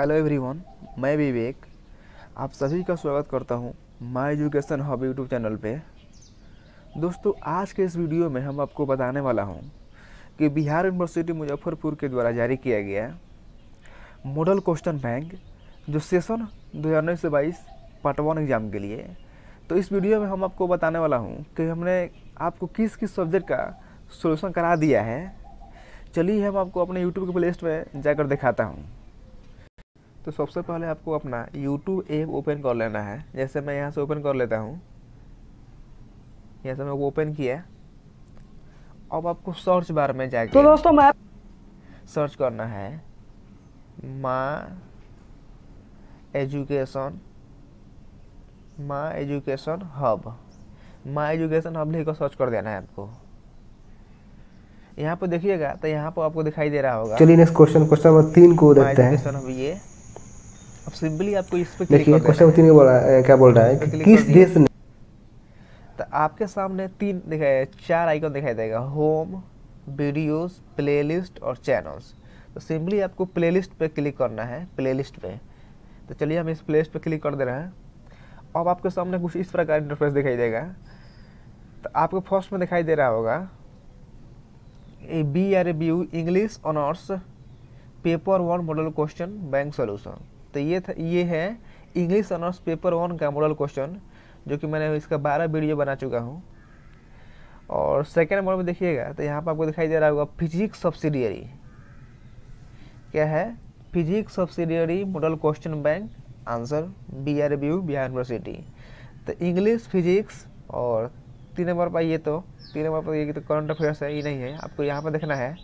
hello everyone मैं विवेक आप सभी का स्वागत करता हूं my education hub YouTube channel पे दोस्तों आज के इस वीडियो में हम आपको बताने वाला हूं कि बिहार यूनिवर्सिटी मुजफ्फरपुर के द्वारा जारी किया गया मॉडल क्वेश्चन बैंक जो सेशन दो हज़ार उन्नीस से बाईस पार्ट वन एग्ज़ाम के लिए तो इस वीडियो में हम आपको बताने वाला हूँ कि हमने आपको किस किस सब्जेक्ट का सोल्यूशन करा दिया है चलिए हम आपको अपने यूट्यूब के प्लेलिस्ट में जाकर दिखाता हूँ तो सबसे पहले आपको अपना यूट्यूब ऐप ओपन कर लेना है जैसे मैं यहाँ से ओपन कर लेता हूँ यहाँ से मैं ओपन किया अब आपको सर्च बार में जाकर तो दोस्तों मैं सर्च करना है my education my education hub my education hub लिखकर सर्च कर देना है आपको यहाँ पर देखिएगा तो यहाँ पर आपको दिखाई दे रहा होगा चलिए नेक्स्ट क्वेश्चन क्वेश्चन नंबर तीन को देखते हैं ये अब सिंपली आपको इस पे क्वेश्चन तीन क्या बोल रहा है किस देश ने तो आपके सामने तीन दिखाई चार आइकन दिखाई देगा होम वीडियोस प्लेलिस्ट और चैनल्स तो सिंपली आपको प्लेलिस्ट पे क्लिक करना है प्लेलिस्ट पे तो चलिए हम इस प्लेलिस्ट पे क्लिक कर दे रहे हैं अब आपके सामने कुछ इस प्रकार इंटरफेस दिखाई देगा तो आपको फर्स्ट में दिखाई दे रहा होगा A B R B U English honours paper one model question bank solution तो ये था ये है इंग्लिश ऑनर्स पेपर वन का मॉडल क्वेश्चन जो कि मैंने इसका बारह वीडियो बना चुका हूँ और सेकेंड नंबर में देखिएगा तो यहाँ पर आपको दिखाई दे रहा होगा फिजिक्स सब्सिडियरी क्या है physics subsidiary model question bank answer B R B Bihar university तो इंग्लिश फिजिक्स और तीन नंबर पर ये तो तीन नंबर पर ये तो करंट अफेयर्स है ये नहीं है आपको यहाँ पर देखना है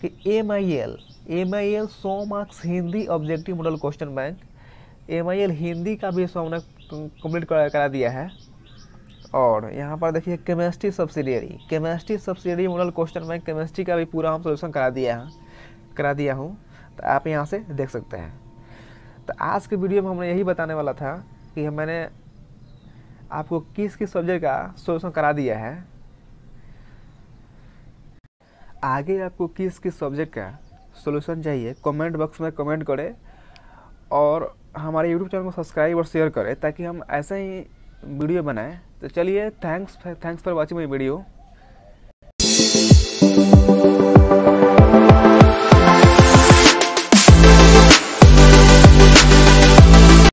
कि M I L M I L सौ marks Hindi objective model question bank M I L Hindi का भी इसमें हमने कंप्लीट करा दिया है और यहाँ पर देखिए chemistry subsidiary chemistry subsidiary model question bank chemistry का भी पूरा हम सोल्यूशन करा दिया है करा दिया हूँ तो आप यहाँ से देख सकते हैं तो आज के वीडियो में हमने यही बताने वाला था कि मैंने आपको किस किस सब्जेक्ट का सोल्यूशन करा दिया है आगे आपको किस किस सब्जेक्ट का सोल्यूशन चाहिए कमेंट बॉक्स में कमेंट करें और हमारे यूट्यूब चैनल को सब्सक्राइब और शेयर करें ताकि हम ऐसे ही वीडियो बनाएं तो चलिए thanks thanks for watching my video